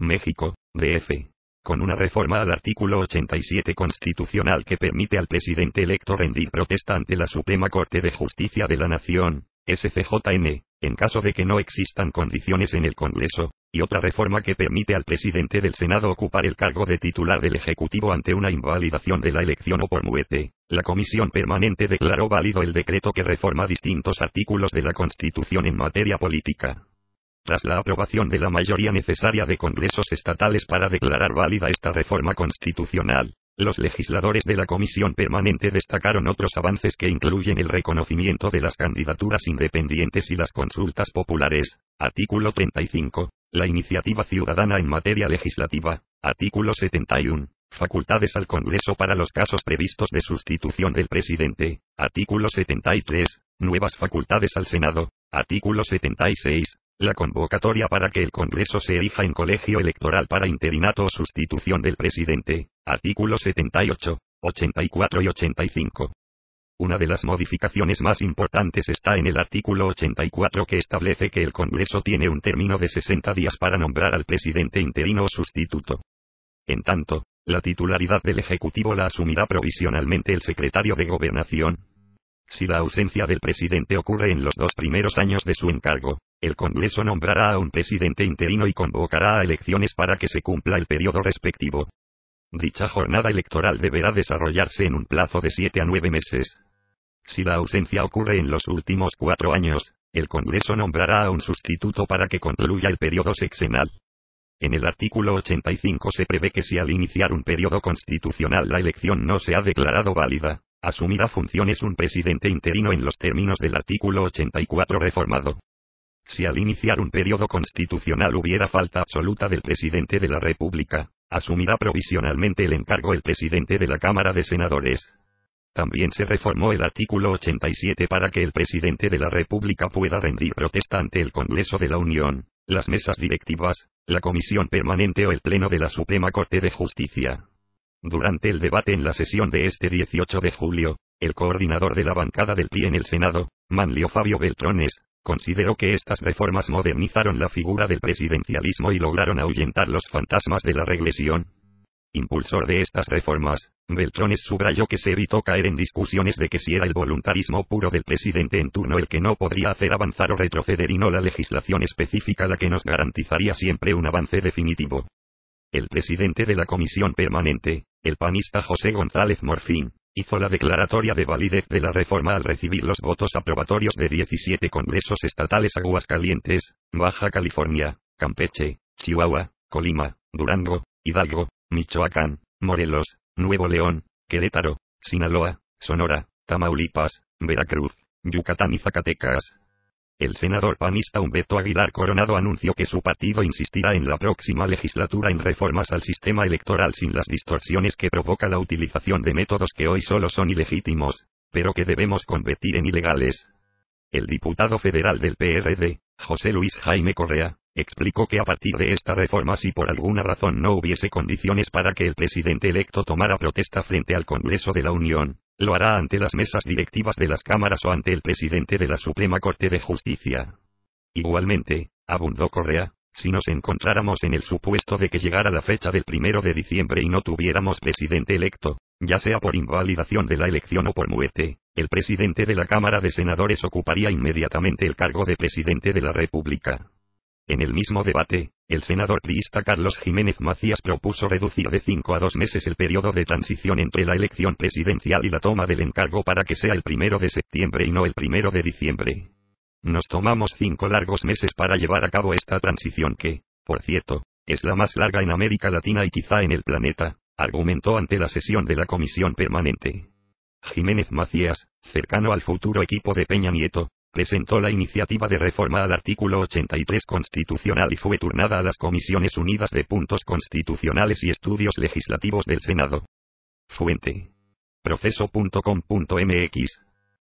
México, DF. Con una reforma al artículo 87 constitucional que permite al presidente electo rendir protesta ante la Suprema Corte de Justicia de la Nación, SCJN, en caso de que no existan condiciones en el Congreso, y otra reforma que permite al presidente del Senado ocupar el cargo de titular del Ejecutivo ante una invalidación de la elección o por muerte. La Comisión Permanente declaró válido el decreto que reforma distintos artículos de la Constitución en materia política tras la aprobación de la mayoría necesaria de congresos estatales para declarar válida esta reforma constitucional. Los legisladores de la Comisión Permanente destacaron otros avances que incluyen el reconocimiento de las candidaturas independientes y las consultas populares. Artículo 35. La iniciativa ciudadana en materia legislativa. Artículo 71. Facultades al Congreso para los casos previstos de sustitución del presidente. Artículo 73. Nuevas facultades al Senado. Artículo 76. La convocatoria para que el Congreso se erija en colegio electoral para interinato o sustitución del presidente. Artículos 78, 84 y 85. Una de las modificaciones más importantes está en el artículo 84 que establece que el Congreso tiene un término de 60 días para nombrar al presidente interino o sustituto. En tanto, la titularidad del Ejecutivo la asumirá provisionalmente el secretario de Gobernación. Si la ausencia del presidente ocurre en los dos primeros años de su encargo, el Congreso nombrará a un presidente interino y convocará a elecciones para que se cumpla el periodo respectivo. Dicha jornada electoral deberá desarrollarse en un plazo de 7 a 9 meses. Si la ausencia ocurre en los últimos cuatro años, el Congreso nombrará a un sustituto para que concluya el periodo sexenal. En el artículo 85 se prevé que si al iniciar un periodo constitucional la elección no se ha declarado válida, asumirá funciones un presidente interino en los términos del artículo 84 reformado. Si al iniciar un periodo constitucional hubiera falta absoluta del presidente de la República, asumirá provisionalmente el encargo el presidente de la Cámara de Senadores. También se reformó el artículo 87 para que el presidente de la República pueda rendir protesta ante el Congreso de la Unión, las mesas directivas, la Comisión Permanente o el Pleno de la Suprema Corte de Justicia. Durante el debate en la sesión de este 18 de julio, el coordinador de la bancada del PRI e en el Senado, Manlio Fabio Beltrones, Consideró que estas reformas modernizaron la figura del presidencialismo y lograron ahuyentar los fantasmas de la regresión. Impulsor de estas reformas, Beltrones subrayó que se evitó caer en discusiones de que si era el voluntarismo puro del presidente en turno el que no podría hacer avanzar o retroceder y no la legislación específica la que nos garantizaría siempre un avance definitivo. El presidente de la comisión permanente, el panista José González Morfín, hizo la declaratoria de validez de la reforma al recibir los votos aprobatorios de 17 congresos estatales Aguascalientes, Baja California, Campeche, Chihuahua, Colima, Durango, Hidalgo, Michoacán, Morelos, Nuevo León, Querétaro, Sinaloa, Sonora, Tamaulipas, Veracruz, Yucatán y Zacatecas, el senador panista Humberto Aguilar Coronado anunció que su partido insistirá en la próxima legislatura en reformas al sistema electoral sin las distorsiones que provoca la utilización de métodos que hoy solo son ilegítimos, pero que debemos convertir en ilegales. El diputado federal del PRD, José Luis Jaime Correa, explicó que a partir de esta reforma si por alguna razón no hubiese condiciones para que el presidente electo tomara protesta frente al Congreso de la Unión, lo hará ante las mesas directivas de las cámaras o ante el presidente de la Suprema Corte de Justicia. Igualmente, abundó Correa, si nos encontráramos en el supuesto de que llegara la fecha del primero de diciembre y no tuviéramos presidente electo, ya sea por invalidación de la elección o por muerte, el presidente de la Cámara de Senadores ocuparía inmediatamente el cargo de presidente de la República. En el mismo debate, el senador priista Carlos Jiménez Macías propuso reducir de cinco a dos meses el periodo de transición entre la elección presidencial y la toma del encargo para que sea el primero de septiembre y no el primero de diciembre. Nos tomamos cinco largos meses para llevar a cabo esta transición que, por cierto, es la más larga en América Latina y quizá en el planeta, argumentó ante la sesión de la comisión permanente. Jiménez Macías, cercano al futuro equipo de Peña Nieto, presentó la iniciativa de reforma al artículo 83 constitucional y fue turnada a las Comisiones Unidas de Puntos Constitucionales y Estudios Legislativos del Senado. Fuente. Proceso.com.mx